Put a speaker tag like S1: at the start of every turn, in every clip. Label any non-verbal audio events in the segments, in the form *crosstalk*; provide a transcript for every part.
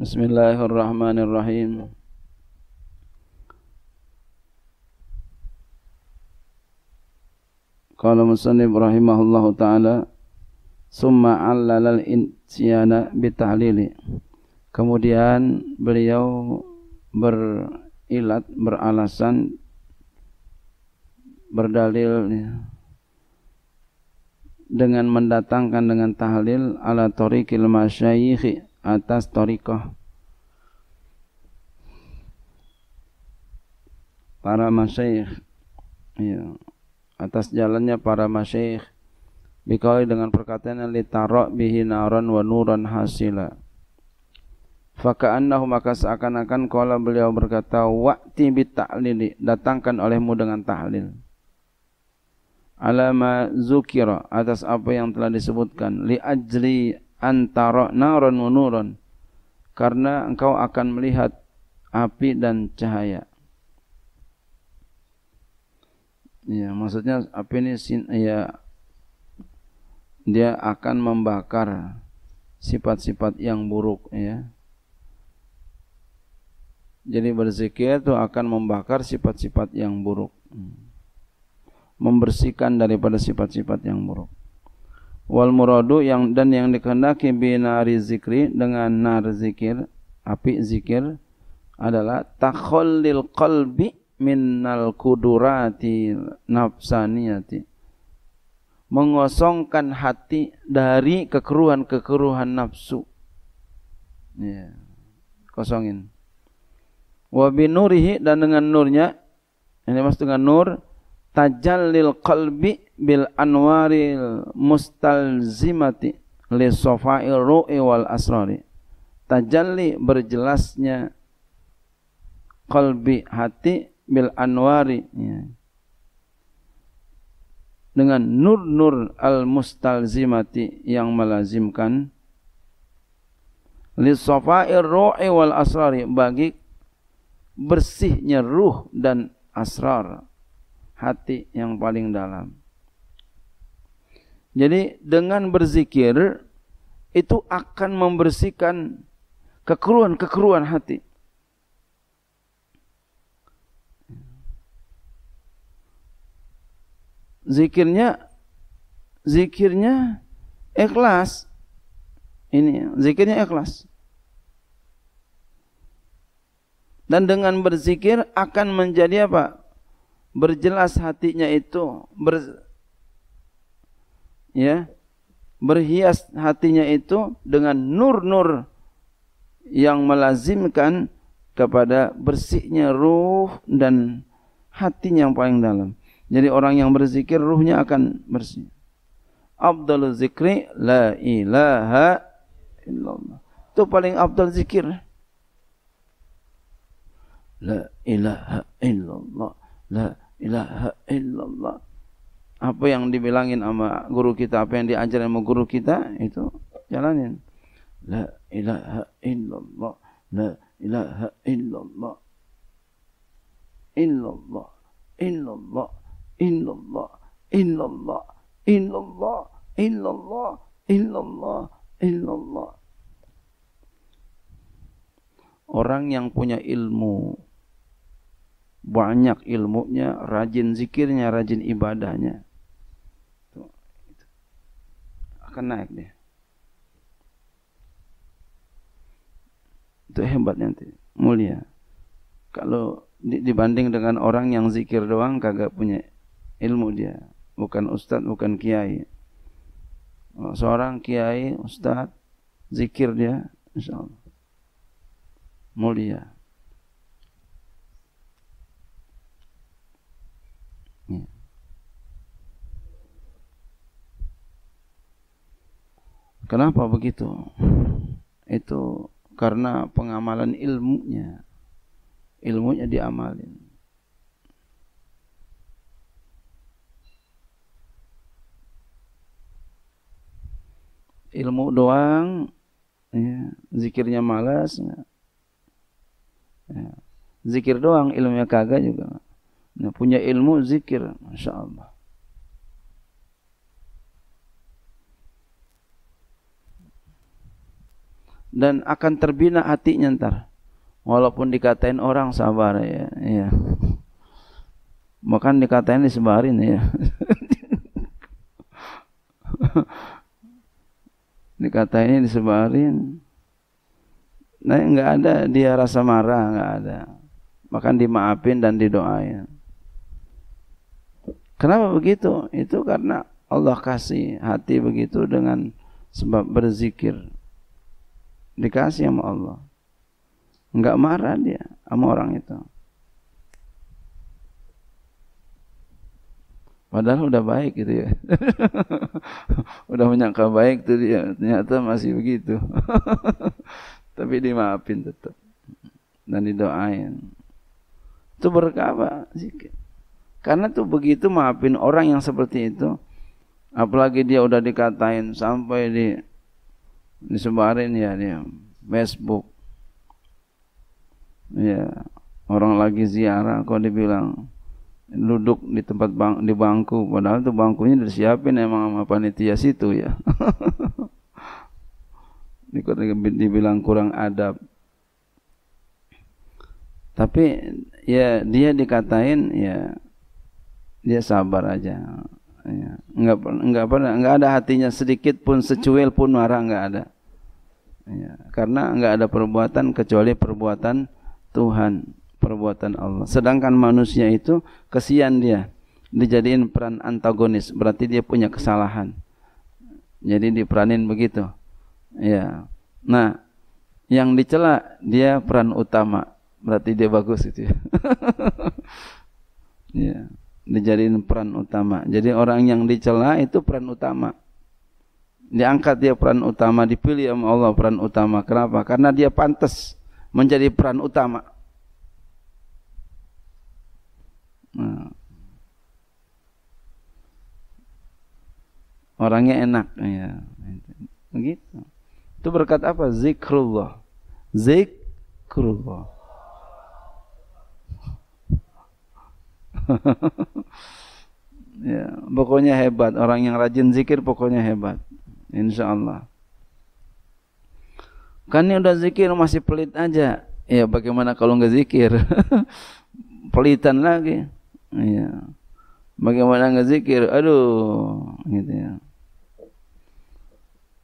S1: Bismillahirrahmanirrahim. Qala musannif rahimahullahu taala summa 'allalal al-insyana bitahlili. Kemudian beliau berilat beralasan berdalil dengan mendatangkan dengan tahlil ala tariqil masyayikh atas torikoh para masyaikh ya, atas jalannya para masyaikh dikawali dengan perkataan yang litarok bihi naran wa nuran hasila faka'annahu maka seakan-akan kala beliau berkata wa'ti bitta'lili datangkan olehmu dengan tahlil alama zukira atas apa yang telah disebutkan li ajri antara naron wa nuron karena engkau akan melihat api dan cahaya. Ya, maksudnya api ini sin, ya dia akan membakar sifat-sifat yang buruk ya. Jadi berzikir itu akan membakar sifat-sifat yang buruk. Hmm. Membersihkan daripada sifat-sifat yang buruk wal muradu yang dan yang dikehendaki binari zikri dengan nar zikir api zikir adalah takhallil qalbi minnal kudurati nafsaniyati mengosongkan hati dari kekeruhan-kekeruhan nafsu ya yeah. kosongin wa binurihi dan dengan nurnya ini mas dengan nur tajallil qalbi bil anwaril mustalzimati li sofa'il ru'i wal asrari tajalli berjelasnya qalbi hati bil anwari ya. dengan nur-nur al mustalzimati yang melazimkan li sofa'il ru'i wal asrari bagi bersihnya ruh dan asrar hati yang paling dalam. Jadi dengan berzikir itu akan membersihkan kekeruan-kekeruan hati. Zikirnya zikirnya ikhlas. Ini zikirnya ikhlas. Dan dengan berzikir akan menjadi apa? berjelas hatinya itu ber, ya berhias hatinya itu dengan nur-nur yang melazimkan kepada bersihnya ruh dan hatinya yang paling dalam. Jadi orang yang berzikir ruhnya akan bersih. Abdul zikri la ilaha illallah. Itu paling abdul zikir. La ilaha illallah. La ilaha illallah. Apa yang dibilangin sama guru kita, apa yang diajarin sama guru kita, itu jalanin. La ilaha illallah. La ilaha illallah. Illallah. Illallah. Illallah. Illallah. Illallah. Illallah. Illallah. Illallah. Orang yang punya ilmu banyak ilmunya, rajin zikirnya, rajin ibadahnya. Gitu. Akan naik dia. Itu hebat nanti, mulia. Kalau dibanding dengan orang yang zikir doang kagak punya ilmu dia, bukan ustadz, bukan kiai. Seorang kiai, ustadz, zikir dia, insyaallah mulia. Kenapa begitu? Itu karena pengamalan ilmunya. Ilmunya diamalin. ilmu doang ya, zikirnya malas ya. ya. zikir doang ilmunya kagak juga nah, punya ilmu zikir masya Allah dan akan terbina hatinya ntar walaupun dikatain orang sabar ya ya bahkan dikatain disebarin ya *laughs* dikatain disebarin
S2: nah nggak ada
S1: dia rasa marah nggak ada bahkan dimaafin dan didoain kenapa begitu itu karena Allah kasih hati begitu dengan sebab berzikir Dikasih sama Allah. Enggak marah dia sama orang itu. Padahal udah baik gitu ya. *laughs* udah menyangka baik tuh dia, ternyata masih begitu. *laughs* Tapi dimaafin tetap. Dan didoain. Itu berkah sih Karena tuh begitu maafin orang yang seperti itu. Apalagi dia udah dikatain sampai di disebarin ya dia Facebook ya orang lagi ziarah kok dibilang duduk di tempat bang di bangku padahal tuh bangkunya disiapin emang sama panitia situ ya *laughs* dibilang kurang adab tapi ya dia dikatain ya dia sabar aja ya, nggak nggak pernah nggak ada hatinya sedikit pun secuil pun marah enggak ada ya, karena enggak ada perbuatan kecuali perbuatan Tuhan perbuatan Allah sedangkan manusia itu kesian dia dijadiin peran antagonis berarti dia punya kesalahan jadi diperanin begitu ya nah yang dicela dia peran utama berarti dia bagus itu ya. *laughs* Iya dijadikan peran utama. Jadi orang yang dicela itu peran utama. Diangkat dia peran utama, dipilih oleh Allah peran utama. Kenapa? Karena dia pantas menjadi peran utama. Nah. Orangnya enak, ya. Begitu. Itu berkat apa? Zikrullah. Zikrullah. *laughs* ya, pokoknya hebat. Orang yang rajin zikir pokoknya hebat. insyaallah Kan ini udah zikir masih pelit aja. Ya bagaimana kalau nggak zikir? *laughs* Pelitan lagi. ya Bagaimana nggak zikir? Aduh, gitu ya.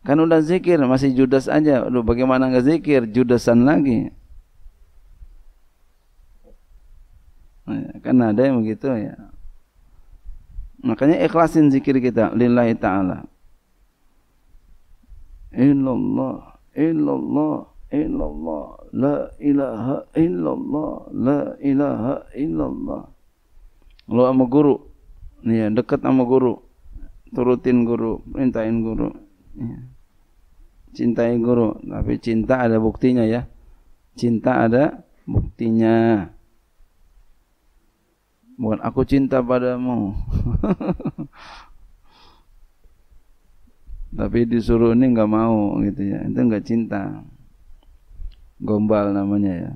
S1: Kan udah zikir masih judas aja. Aduh, bagaimana nggak zikir? Judasan lagi. Oh, iya. kan ada yang begitu ya makanya ikhlasin zikir kita lillahi ta'ala illallah illallah illallah la ilaha illallah la ilaha illallah lo sama guru nih ya, dekat sama guru turutin guru perintahin guru ya. cintai guru tapi cinta ada buktinya ya cinta ada buktinya Bukan aku cinta padamu. Tapi disuruh ini nggak mau gitu ya. Itu nggak cinta. Gombal namanya ya.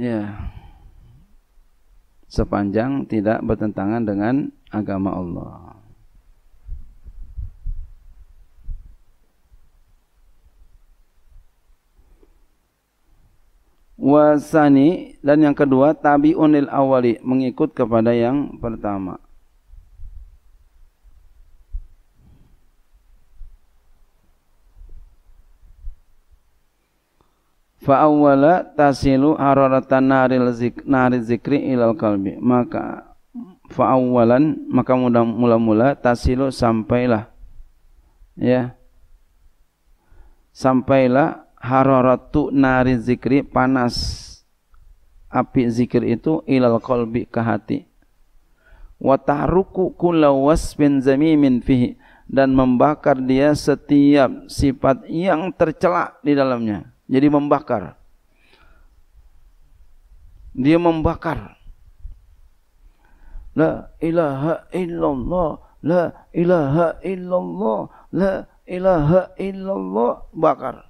S1: Ya. Sepanjang tidak bertentangan dengan agama Allah. wasani dan yang kedua tabiunil awali mengikut kepada yang pertama fa awwala tasilu hararatan naril zik naril zikri ilal kalbi maka fa awwalan maka mula-mula tasilu sampailah ya sampailah hararatu nari zikri panas api zikir itu ilal kolbi ke hati wa tahruku kulla wasfin zamimin fihi dan membakar dia setiap sifat yang tercela di dalamnya jadi membakar dia membakar la ilaha illallah la ilaha illallah la ilaha illallah bakar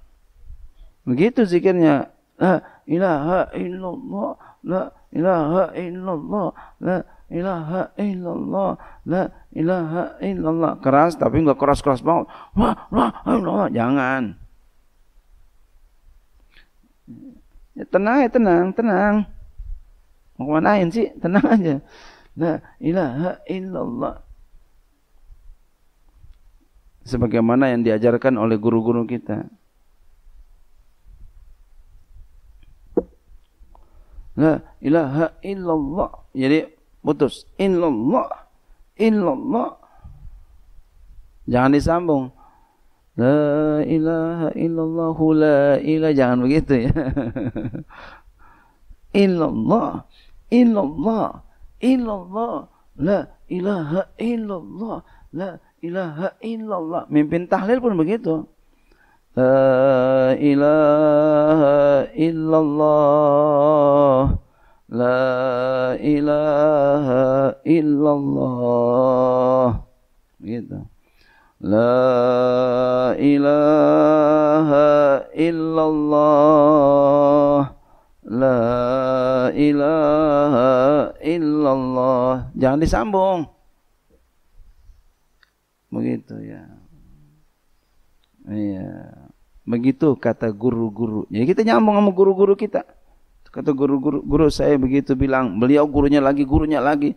S1: Begitu zikirnya. La ilaha illallah, la ilaha illallah, la ilaha illallah, la ilaha illallah. Keras tapi enggak keras-keras banget. Wah, wah, illallah. Jangan. Ya, tenang ya, tenang, tenang. Mau kemanain sih? Tenang aja. La ilaha illallah. Sebagaimana yang diajarkan oleh guru-guru kita. La ilaha illallah. Jadi putus. Illallah. Illallah. Jangan disambung. La ilaha illallah la ilaha. Jangan begitu ya. *laughs* illallah. Illallah. Illallah. La ilaha illallah. La ilaha illallah. Mimpin tahlil pun begitu. لا إله إلا الله لا إله إلا الله gitu لا إله إلا الله لا إله jangan disambung begitu ya Iya. Begitu kata guru-guru. Jadi ya, kita nyambung sama guru-guru kita. Kata guru-guru, guru saya begitu bilang, beliau gurunya lagi, gurunya lagi.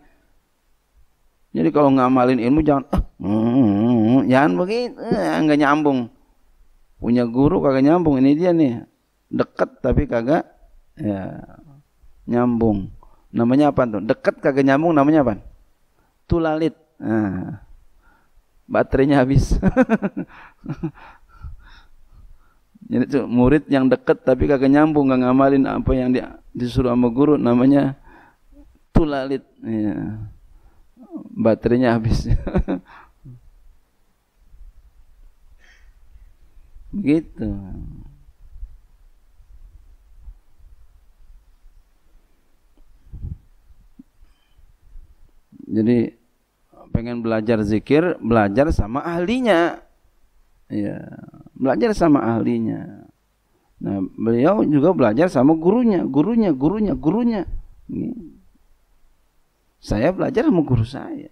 S1: Jadi kalau ngamalin ilmu jangan, ah, mm, jangan begitu, enggak ah, nyambung. Punya guru kagak nyambung, ini dia nih. dekat tapi kagak ya, nyambung. Namanya apa tuh? dekat kagak nyambung namanya apa? Tulalit. Nah, baterainya habis. *laughs* Jadi itu murid yang dekat tapi kagak nyambung, kagak ngamalin apa yang dia disuruh sama guru namanya tulalit. Ya. Baterainya habis. *laughs* Begitu. Jadi pengen belajar zikir, belajar sama ahlinya. Ya belajar sama ahlinya. Nah, beliau juga belajar sama gurunya, gurunya, gurunya, gurunya. Ini. Saya belajar sama guru saya.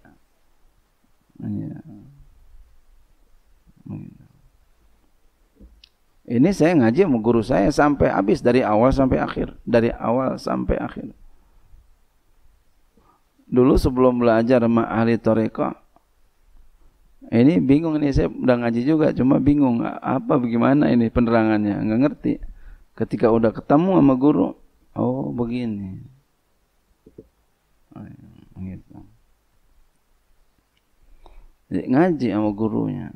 S1: Iya. Ini saya ngaji sama guru saya sampai habis dari awal sampai akhir, dari awal sampai akhir. Dulu sebelum belajar sama ahli tarekat, ini bingung ini saya udah ngaji juga cuma bingung apa bagaimana ini penerangannya nggak ngerti ketika udah ketemu sama guru oh begini oh, iya, gitu Jadi, ngaji sama gurunya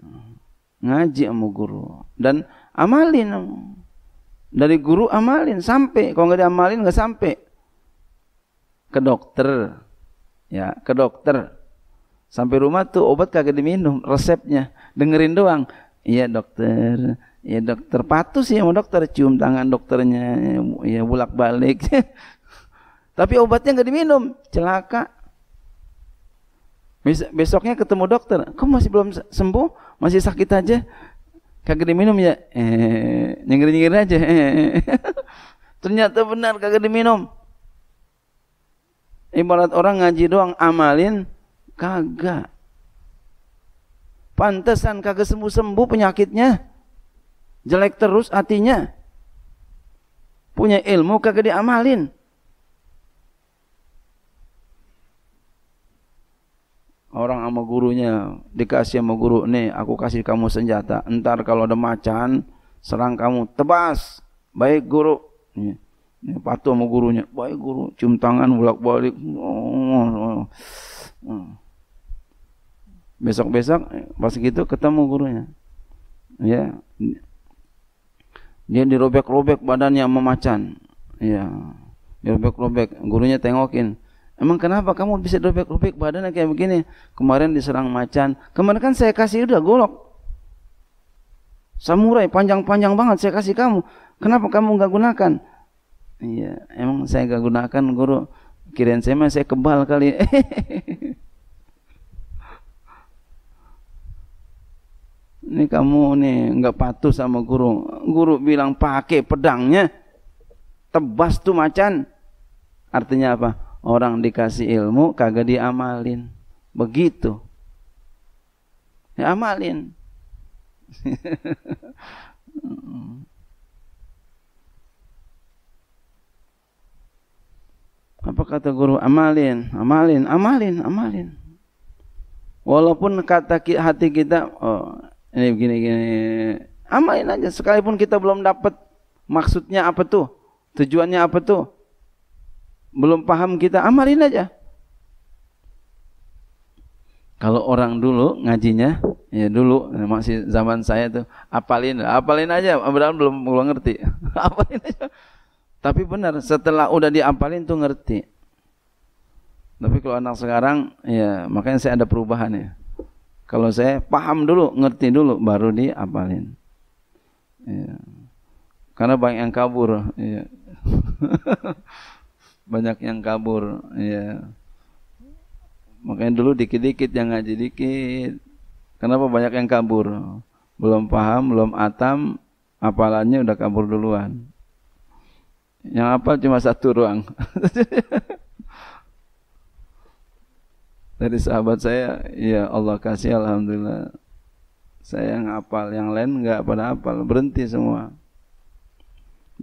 S1: ngaji sama guru dan amalin dari guru amalin sampai kalau nggak diamalin nggak sampai ke dokter ya ke dokter Sampai rumah tuh obat kagak diminum, resepnya. Dengerin doang. Iya dokter, iya dokter patuh sih sama dokter cium tangan dokternya ya bulak balik *laughs* tapi obatnya nggak diminum celaka besoknya ketemu dokter kok masih belum sembuh masih sakit aja kagak diminum ya eh nyengir nyengir aja *laughs* ternyata benar kagak diminum ibarat orang ngaji doang amalin Kagak. Pantesan kagak sembuh-sembuh penyakitnya. Jelek terus hatinya. Punya ilmu kagak diamalin. Orang sama gurunya dikasih sama guru, nih aku kasih kamu senjata. Entar kalau ada macan, serang kamu, tebas. Baik guru. Nih, patuh sama gurunya. Baik guru, cium tangan bolak-balik. Oh, oh, oh. Hmm besok-besok pas gitu ketemu gurunya ya dia dirobek-robek badannya sama macan ya dirobek-robek gurunya tengokin emang kenapa kamu bisa dirobek-robek badannya kayak begini kemarin diserang macan kemarin kan saya kasih udah golok samurai panjang-panjang banget saya kasih kamu kenapa kamu nggak gunakan iya emang saya nggak gunakan guru kirain saya mah saya kebal kali *laughs* ini kamu nih nggak patuh sama guru guru bilang pakai pedangnya tebas tuh macan artinya apa orang dikasih ilmu kagak diamalin begitu ya amalin *laughs* apa kata guru amalin amalin amalin amalin walaupun kata hati kita oh, ini begini gini amalin aja sekalipun kita belum dapat maksudnya apa tuh tujuannya apa tuh belum paham kita amalin aja kalau orang dulu ngajinya ya dulu masih zaman saya tuh apalin apalin aja padahal belum belum ngerti *laughs* apalin aja tapi benar setelah udah diampalin tuh ngerti tapi kalau anak sekarang ya makanya saya ada perubahan ya kalau saya paham dulu, ngerti dulu, baru diapalin. Ya. Karena banyak yang kabur. Ya. *laughs* banyak yang kabur. Ya. Makanya dulu dikit-dikit yang ngaji dikit. Kenapa banyak yang kabur? Belum paham, belum atam, apalannya udah kabur duluan. Yang apa cuma satu ruang. *laughs* dari sahabat saya ya Allah kasih alhamdulillah saya yang ngapal yang lain nggak pada apal berhenti semua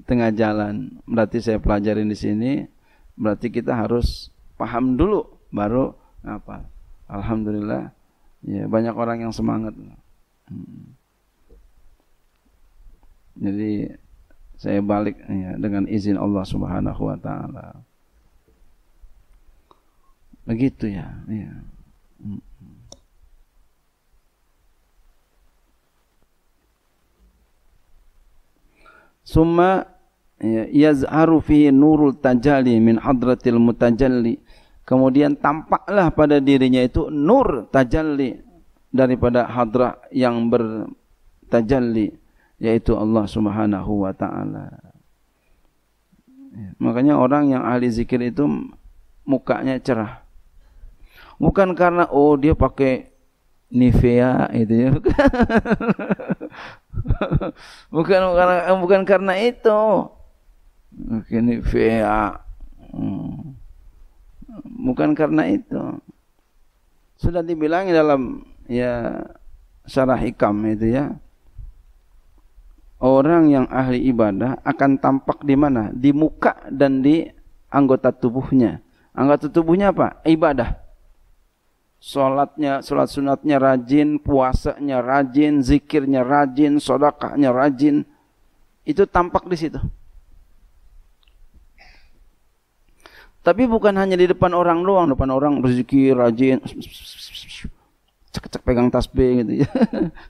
S1: tengah jalan berarti saya pelajarin di sini berarti kita harus paham dulu baru apa alhamdulillah ya banyak orang yang semangat hmm. jadi saya balik ya, dengan izin Allah Subhanahu wa taala Begitu ya. Iya. Hmm. ya. Summa yazharu fihi nurul tajalli min hadratil mutajalli. Kemudian tampaklah pada dirinya itu nur tajalli daripada hadrah yang bertajalli yaitu Allah Subhanahu wa taala. Ya, makanya orang yang ahli zikir itu mukanya cerah bukan karena oh dia pakai Nivea itu ya *laughs* bukan karena bukan karena itu bukan Nivea hmm. bukan karena itu sudah dibilang dalam ya syarah hikam itu ya orang yang ahli ibadah akan tampak di mana di muka dan di anggota tubuhnya anggota tubuhnya apa ibadah Sholatnya, sholat sunatnya rajin, puasanya rajin, zikirnya rajin, sodakahnya rajin. Itu tampak di situ. Tapi bukan hanya di depan orang doang, depan orang rezeki rajin, cek-cek pegang tasbih gitu ya.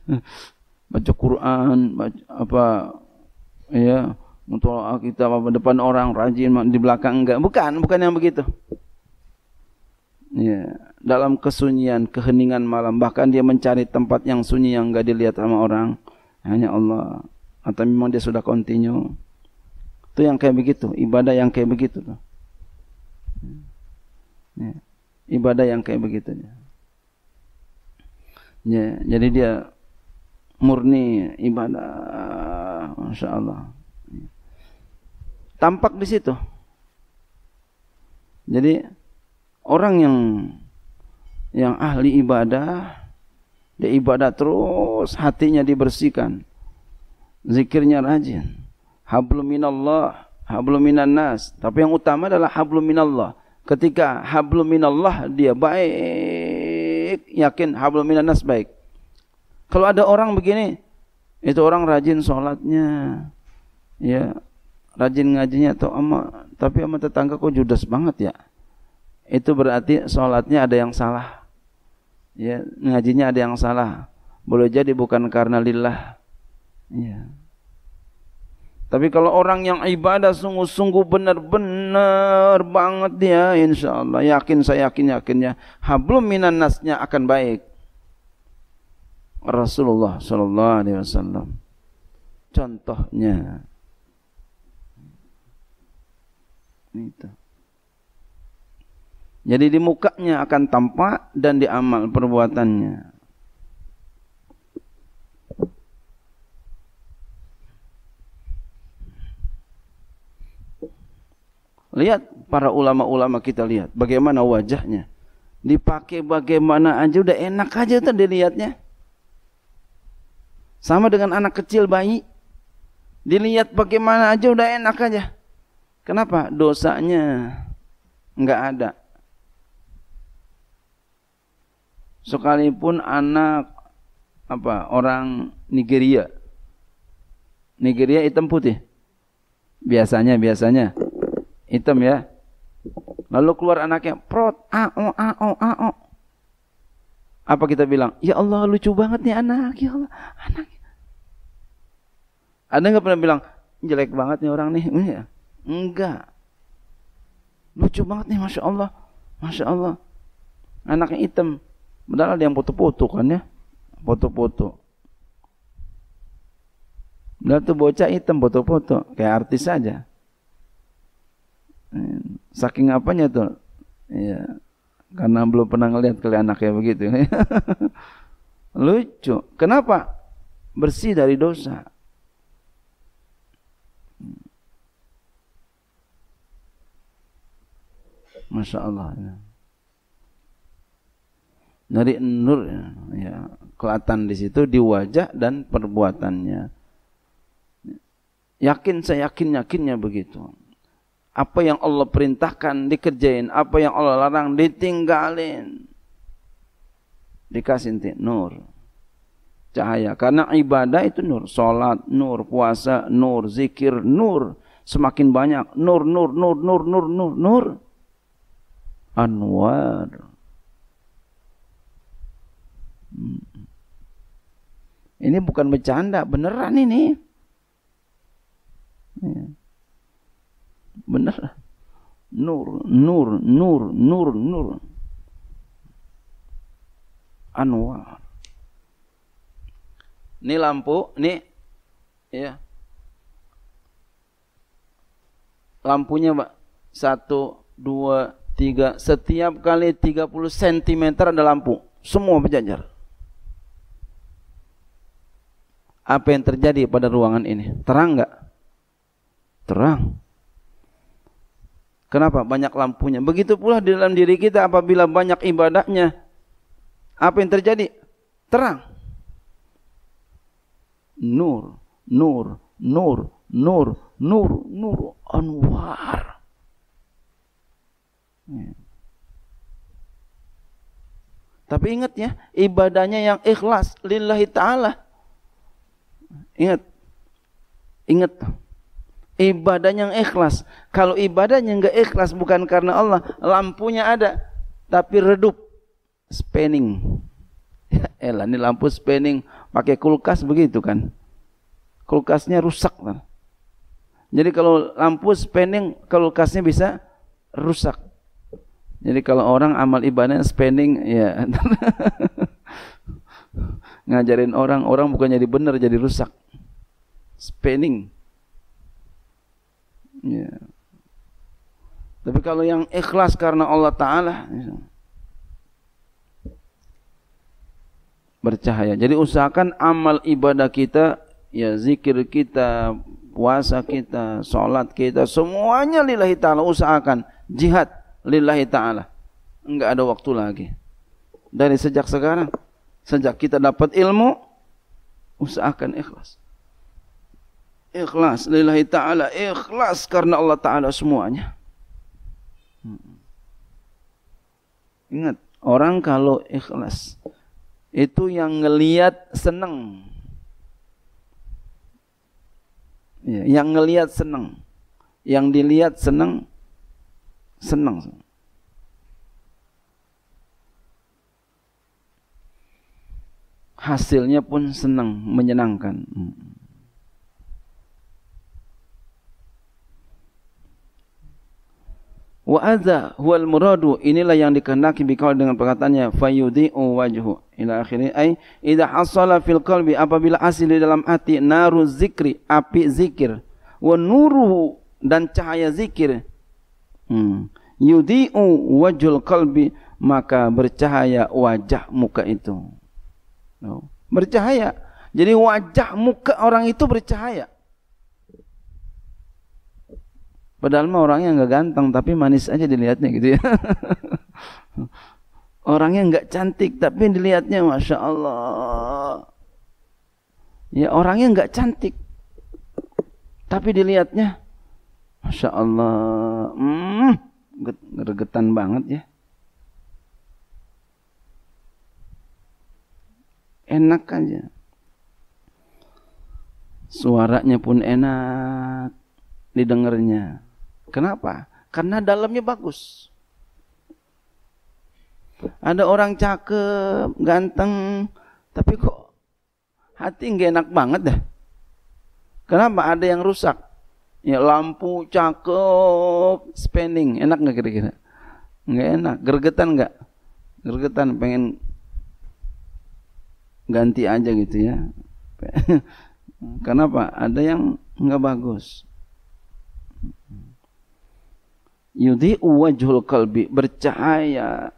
S1: *laughs* baca Quran, baca, apa ya, mutolaah kita apa depan orang rajin di belakang enggak. Bukan, bukan yang begitu. Ya, dalam kesunyian, keheningan malam, bahkan dia mencari tempat yang sunyi yang enggak dilihat sama orang, hanya Allah. Atau memang dia sudah continue. Itu yang kayak begitu, ibadah yang kayak begitu Ya. Ibadah yang kayak begitu ya. jadi dia murni ibadah, masya Allah. Iya. Tampak di situ. Jadi orang yang yang ahli ibadah dia ibadah terus hatinya dibersihkan zikirnya rajin hablum minallah hablum minan tapi yang utama adalah hablum minallah ketika hablum minallah dia baik yakin hablum minan baik kalau ada orang begini itu orang rajin sholatnya ya rajin ngajinya atau ama tapi ama tetangga kok judas banget ya itu berarti sholatnya ada yang salah ya ngajinya ada yang salah boleh jadi bukan karena lillah ya tapi kalau orang yang ibadah sungguh-sungguh benar-benar banget dia insya Allah yakin saya yakin yakinnya hablum minan nasnya akan baik Rasulullah Shallallahu Alaihi Wasallam contohnya itu jadi di mukanya akan tampak dan di amal perbuatannya. Lihat para ulama-ulama kita lihat bagaimana wajahnya. Dipakai bagaimana aja udah enak aja tuh dilihatnya. Sama dengan anak kecil bayi. Dilihat bagaimana aja udah enak aja. Kenapa? Dosanya enggak ada. sekalipun anak apa orang Nigeria Nigeria hitam putih biasanya biasanya hitam ya lalu keluar anaknya prot o a o. apa kita bilang ya Allah lucu banget nih anak ya Allah anak ada nggak pernah bilang jelek banget nih orang nih enggak ya? lucu banget nih masya Allah masya Allah anaknya hitam Padahal ada yang foto-foto kan ya. Foto-foto. Padahal tuh bocah hitam foto-foto. Kayak artis saja. Eh, saking apanya tuh. Ya. Karena belum pernah ngeliat kali anaknya begitu. *laughs* Lucu. Kenapa? Bersih dari dosa. Hmm. Masya Allah. Ya dari nur ya kelihatan di situ di wajah dan perbuatannya yakin saya yakin yakinnya begitu apa yang Allah perintahkan dikerjain apa yang Allah larang ditinggalin dikasih nur cahaya karena ibadah itu nur salat nur puasa nur zikir nur semakin banyak nur nur nur nur nur nur nur anwar ini bukan bercanda, beneran ini. Iya. Bener. Nur, nur, nur, nur, nur. Anwar. Ini lampu, ini ya. Lampunya, Pak. Satu, dua, tiga. Setiap kali 30 cm ada lampu. Semua berjajar. apa yang terjadi pada ruangan ini? Terang nggak? Terang. Kenapa? Banyak lampunya. Begitu pula di dalam diri kita apabila banyak ibadahnya. Apa yang terjadi? Terang. Nur, nur, nur, nur, nur, nur, anwar. Ya. Tapi ingat ya, ibadahnya yang ikhlas lillahi ta'ala. Ingat. Ingat. Ibadah yang ikhlas. Kalau ibadahnya enggak ikhlas bukan karena Allah, lampunya ada tapi redup. Spinning. Ya elah, ini lampu spinning. pakai kulkas begitu kan. Kulkasnya rusak kan. Jadi kalau lampu spinning kulkasnya bisa rusak. Jadi kalau orang amal ibadahnya spending ya *laughs* ngajarin orang, orang bukan jadi benar jadi rusak. spending Ya. Tapi kalau yang ikhlas karena Allah Ta'ala ya. bercahaya. Jadi usahakan amal ibadah kita, ya zikir kita, puasa kita, sholat kita, semuanya lillahi ta'ala usahakan. Jihad lillahi ta'ala. Enggak ada waktu lagi. Dari sejak sekarang. Sejak kita dapat ilmu, usahakan ikhlas. Ikhlas lillahi ta'ala, ikhlas karena Allah ta'ala semuanya. Hmm. Ingat, orang kalau ikhlas, itu yang ngeliat seneng. Ya, yang ngeliat seneng. Yang dilihat seneng, seneng. hasilnya pun senang, menyenangkan. Hmm. Wa adza huwal muradu inilah yang dikehendaki bikaul dengan perkataannya fayudhi'u wajhu ila akhirnya ai idza hasala fil qalbi apabila asil di dalam hati naru zikri api zikir wa nuru dan cahaya zikir hmm. yudhi'u wajhul qalbi maka bercahaya wajah muka itu Bercahaya. Jadi wajah muka orang itu bercahaya. Padahal mah orangnya nggak ganteng tapi manis aja dilihatnya gitu ya. *laughs* orangnya nggak cantik tapi dilihatnya masya Allah. Ya orangnya nggak cantik tapi dilihatnya masya Allah, hmm, gergetan banget ya. enak aja suaranya pun enak didengarnya kenapa karena dalamnya bagus ada orang cakep ganteng tapi kok hati nggak enak banget dah kenapa ada yang rusak ya lampu cakep spending enak nggak kira-kira nggak enak gergetan nggak gergetan pengen ganti aja gitu ya *laughs* kenapa ada yang nggak bagus yudi wajhul kalbi bercahaya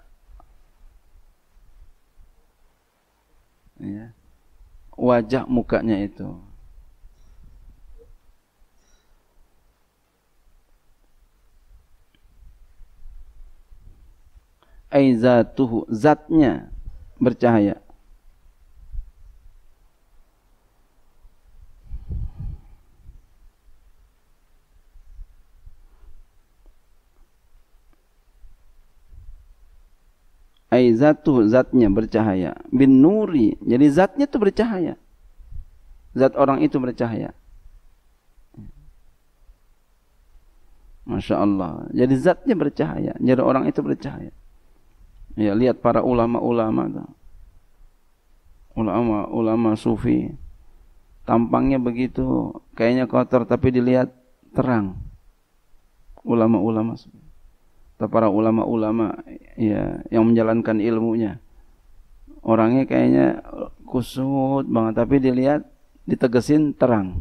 S1: ya. wajah mukanya itu aizatuhu zatnya bercahaya ai zatu zatnya bercahaya bin nuri jadi zatnya itu bercahaya zat orang itu bercahaya Masya Allah jadi zatnya bercahaya jadi orang itu bercahaya ya lihat para ulama-ulama ulama-ulama sufi tampangnya begitu kayaknya kotor tapi dilihat terang ulama-ulama sufi atau para ulama-ulama ya yang menjalankan ilmunya orangnya kayaknya kusut banget tapi dilihat ditegesin terang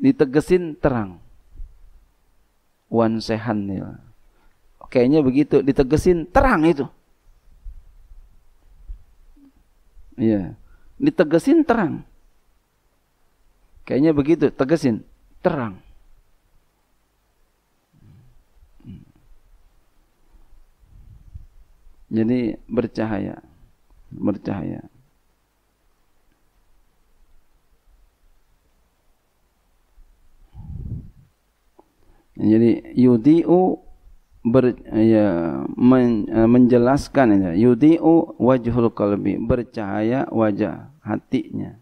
S1: ditegesin terang sehan sehanil ya. kayaknya begitu ditegesin terang itu iya ditegesin terang kayaknya begitu tegesin terang Jadi bercahaya, bercahaya. Jadi yudiu ber, ya, men, eh, menjelaskan ya, yudiu wajhul qalbi, bercahaya wajah hatinya.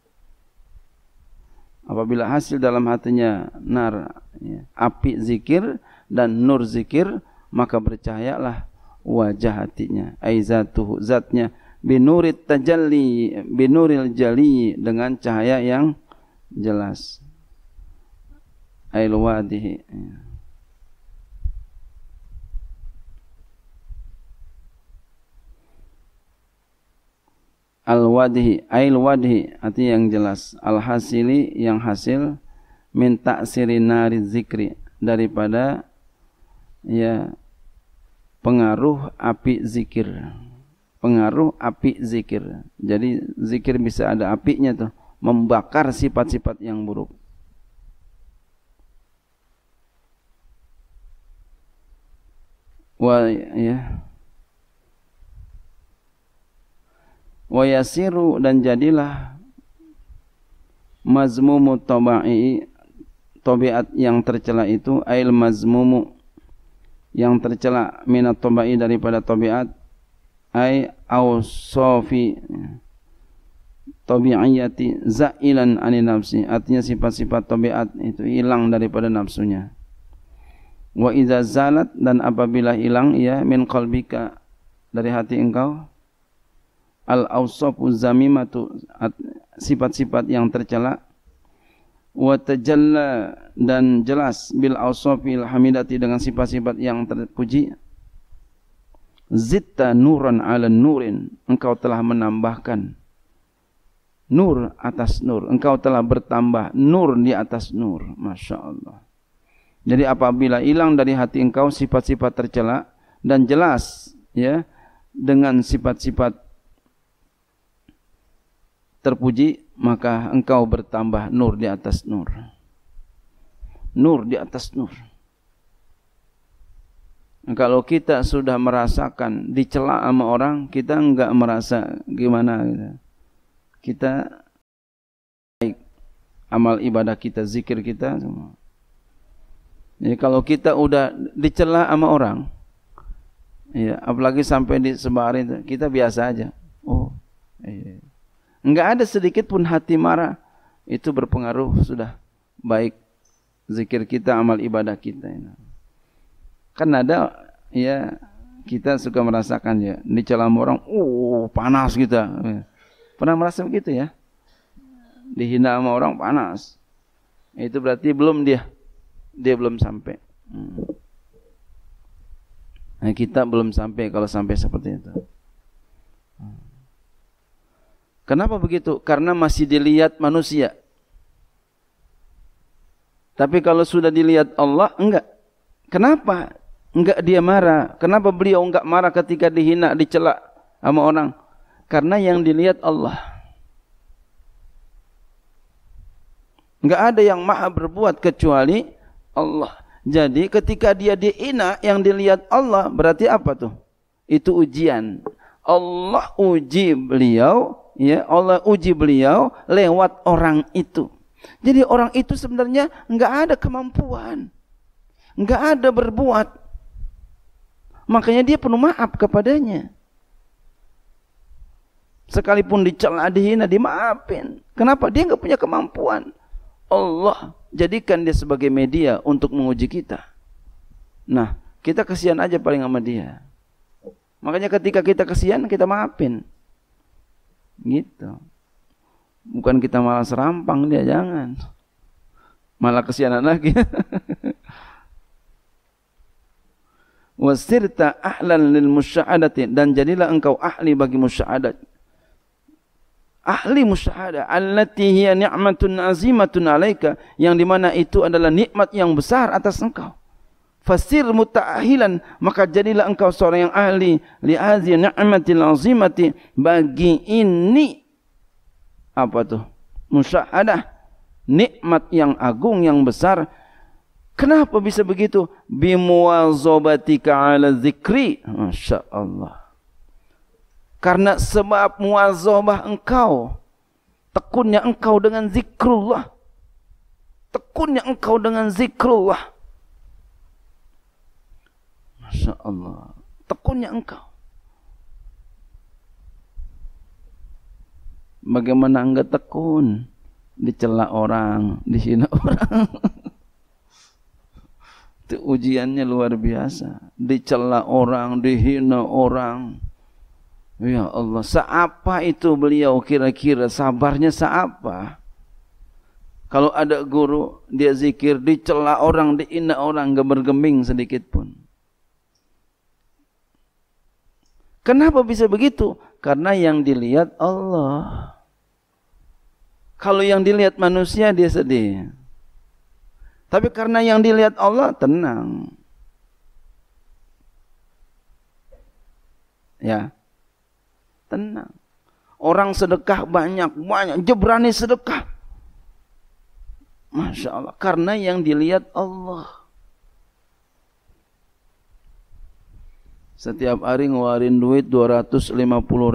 S1: Apabila hasil dalam hatinya nar, ya, api zikir dan nur zikir, maka bercahayalah wajah hatinya aizatuhu zatnya binurit tajalli binuril jali dengan cahaya yang jelas ail wadihi al wadihi ail wadhi arti yang jelas al hasili yang hasil minta sirinari zikri daripada ya pengaruh api zikir. Pengaruh api zikir. Jadi zikir bisa ada apinya tuh, membakar sifat-sifat yang buruk. Wa ya. Wa yasiru dan jadilah mazmumu toba'i tabiat yang tercela itu ail mazmumu yang tercela minat tobai daripada tabiat ay awsafi tabi'iyati zailan anil nafsi artinya sifat-sifat Tobiat itu hilang daripada nafsunya wa idza zalat dan apabila hilang ia ya, min qalbika dari hati engkau al awsafu zamimatu sifat-sifat yang tercela Watajalla dan jelas bil awsafil hamidati dengan sifat-sifat yang terpuji Zita nuran ala nurin engkau telah menambahkan nur atas nur engkau telah bertambah nur di atas nur Masya Allah. jadi apabila hilang dari hati engkau sifat-sifat tercela dan jelas ya dengan sifat-sifat terpuji maka engkau bertambah nur di atas nur. Nur di atas nur. Nah, kalau kita sudah merasakan dicela sama orang, kita enggak merasa gimana gitu. Kita baik amal ibadah kita, zikir kita semua. Jadi kalau kita udah dicela sama orang, ya apalagi sampai disebarin, kita biasa aja. Oh, iya. Enggak ada sedikit pun hati marah. Itu berpengaruh sudah baik zikir kita, amal ibadah kita. Kan ada ya kita suka merasakan ya di celam orang, uh panas kita. Pernah merasa begitu ya? Dihina sama orang panas. Itu berarti belum dia dia belum sampai. Hmm. Nah, kita belum sampai kalau sampai seperti itu. Hmm. Kenapa begitu? Karena masih dilihat manusia. Tapi kalau sudah dilihat Allah, enggak. Kenapa? Enggak dia marah. Kenapa beliau enggak marah ketika dihina, dicela sama orang? Karena yang dilihat Allah. Enggak ada yang maha berbuat kecuali Allah. Jadi ketika dia dihina yang dilihat Allah berarti apa tuh? Itu ujian. Allah uji beliau ya Allah uji beliau lewat orang itu. Jadi orang itu sebenarnya enggak ada kemampuan, Enggak ada berbuat. Makanya dia penuh maaf kepadanya. Sekalipun dicela, dihina, dimaafin. Kenapa? Dia enggak punya kemampuan. Allah jadikan dia sebagai media untuk menguji kita. Nah, kita kasihan aja paling sama dia. Makanya ketika kita kasihan, kita maafin. Gitu. Bukan kita malah serampang dia, jangan. Malah kesianan lagi. *laughs* Wasirta ahlan lil musya'adati dan jadilah engkau ahli bagi musya'adat. Ahli musyahadah allati hiya ni'matun azimatun alaika yang dimana itu adalah nikmat yang besar atas engkau fasir mutaahilan maka jadilah engkau seorang yang ahli li hadhihi ni'matil azimati bagi ini apa tuh musyahadah nikmat yang agung yang besar kenapa bisa begitu bimuwazabatika ala zikri masya allah karena sebab muwazabah engkau tekunnya engkau dengan zikrullah tekunnya engkau dengan zikrullah Masya Allah. Tekunnya engkau. Bagaimana enggak tekun? Dicela orang, dihina *laughs* orang. Itu ujiannya luar biasa. Dicela orang, dihina orang. Ya Allah, seapa itu beliau kira-kira sabarnya seapa? Kalau ada guru dia zikir dicela orang, dihina orang, gak bergeming sedikit pun. Kenapa bisa begitu? Karena yang dilihat Allah. Kalau yang dilihat manusia dia sedih. Tapi karena yang dilihat Allah tenang. Ya. Tenang. Orang sedekah banyak, banyak. Jebrani sedekah. Masya Allah. Karena yang dilihat Allah. Setiap hari ngeluarin duit 250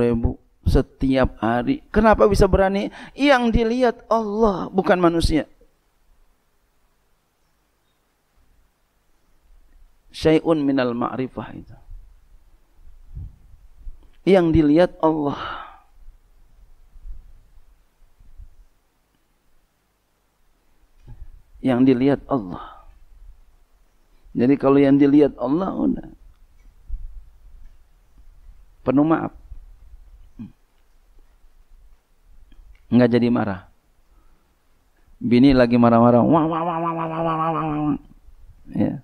S1: ribu setiap hari. Kenapa bisa berani? Yang dilihat Allah bukan manusia. Syai'un minal ma'rifah itu. Yang dilihat Allah. Yang dilihat Allah. Jadi kalau yang dilihat Allah udah penuh maaf. Enggak jadi marah. Bini lagi marah-marah, wah wah wah wah wah wah wah wah wah. Ya.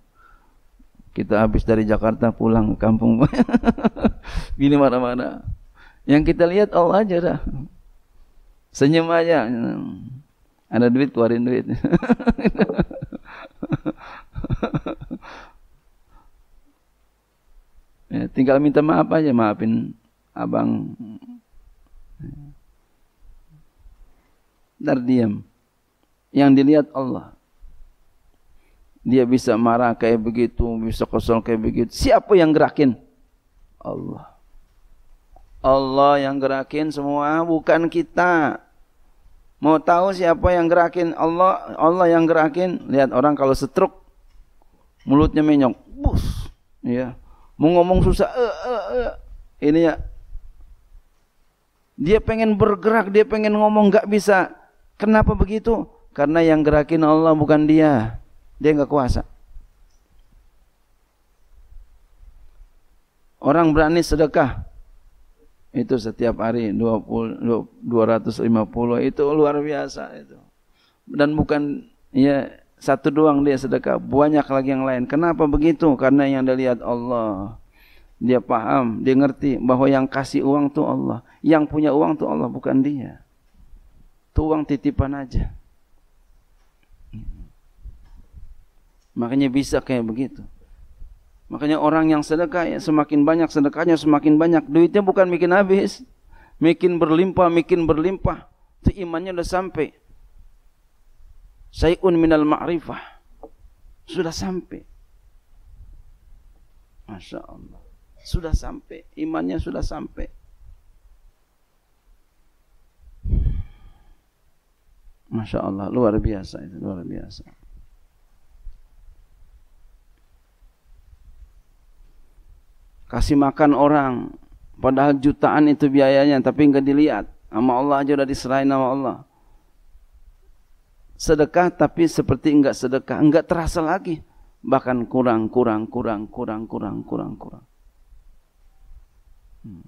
S1: Kita habis dari Jakarta pulang ke kampung. *laughs* Bini marah-marah. Yang kita lihat oh, Allah aja dah. Senyum aja. Ada duit keluarin duit. *laughs* Ya, tinggal minta maaf aja, maafin abang. Ntar diam. Yang dilihat Allah. Dia bisa marah kayak begitu, bisa kosong kayak begitu. Siapa yang gerakin? Allah. Allah yang gerakin semua, bukan kita. Mau tahu siapa yang gerakin Allah? Allah yang gerakin. Lihat orang kalau setruk mulutnya menyok. Bus. Ya. Mau ngomong susah. eh, eh, eh. Ini ya. Dia pengen bergerak, dia pengen ngomong nggak bisa. Kenapa begitu? Karena yang gerakin Allah bukan dia. Dia nggak kuasa. Orang berani sedekah. Itu setiap hari 20 250 itu luar biasa itu. Dan bukan ya satu doang dia sedekah, banyak lagi yang lain. Kenapa begitu? Karena yang dilihat lihat Allah. Dia paham, dia ngerti bahwa yang kasih uang itu Allah. Yang punya uang itu Allah, bukan dia. tuang titipan aja. Makanya bisa kayak begitu. Makanya orang yang sedekah ya, semakin banyak sedekahnya semakin banyak. Duitnya bukan bikin habis. Bikin berlimpah, bikin berlimpah. Itu imannya udah sampai. Sayun minal ma'rifah. Sudah sampai. Masya Allah. Sudah sampai. Imannya sudah sampai. Masya Allah. Luar biasa itu. Luar biasa. Kasih makan orang. Padahal jutaan itu biayanya. Tapi nggak dilihat. nama Allah aja udah diserahin sama Allah sedekah tapi seperti enggak sedekah, enggak terasa lagi. Bahkan kurang, kurang, kurang, kurang, kurang, kurang, kurang. Hmm.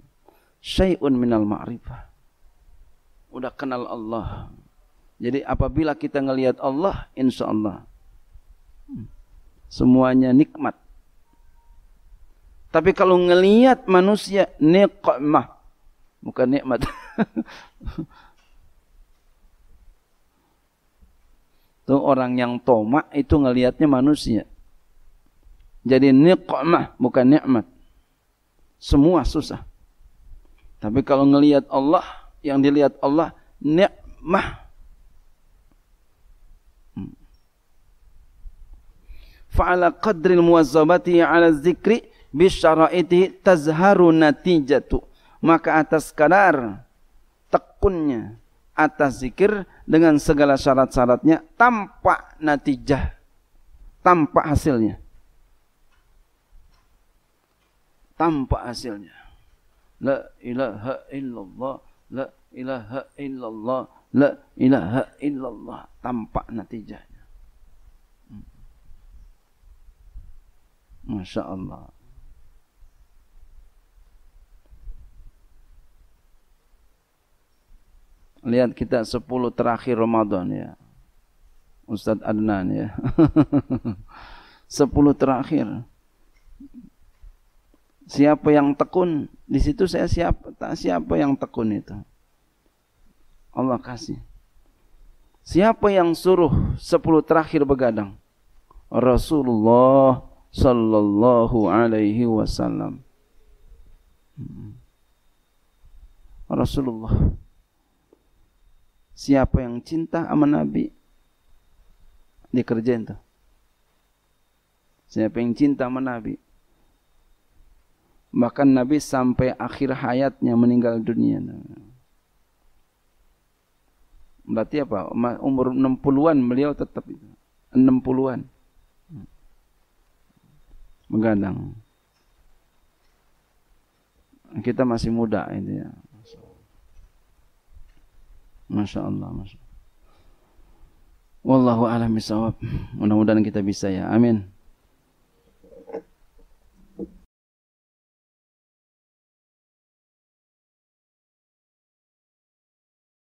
S1: Syai'un minal ma'rifah. Udah kenal Allah. Jadi apabila kita ngelihat Allah, insya Allah. Hmm. Semuanya nikmat. Tapi kalau ngelihat manusia nikmah, bukan nikmat. *laughs* itu orang yang tomak itu ngelihatnya manusia. Jadi niqmah bukan nikmat. Semua susah. Tapi kalau ngelihat Allah, yang dilihat Allah nikmah. Hmm. Fa'ala qadril muwazzabati ala zikri bisyaraiti tazharu natijatu. Maka atas kadar tekunnya, atas zikir dengan segala syarat-syaratnya tampak natijah tampak hasilnya tampak hasilnya la ilaha illallah la ilaha illallah la ilaha illallah tampak natijahnya hmm. Masya Allah Lihat kita sepuluh terakhir Ramadan ya. Ustaz Adnan ya. *laughs* sepuluh terakhir. Siapa yang tekun? Di situ saya siapa tak siapa yang tekun itu. Allah kasih. Siapa yang suruh sepuluh terakhir begadang? Rasulullah sallallahu alaihi wasallam. Hmm. Rasulullah Siapa yang cinta sama Nabi, dikerjain tuh. Siapa yang cinta sama Nabi. Bahkan Nabi sampai akhir hayatnya meninggal dunia. Berarti apa? Umur 60-an beliau tetap itu. 60-an. menggandang Kita masih muda itu ya. Masya Allah, Masya Allah. Wallahu a'lam bishawab. Mudah-mudahan kita bisa ya. Amin.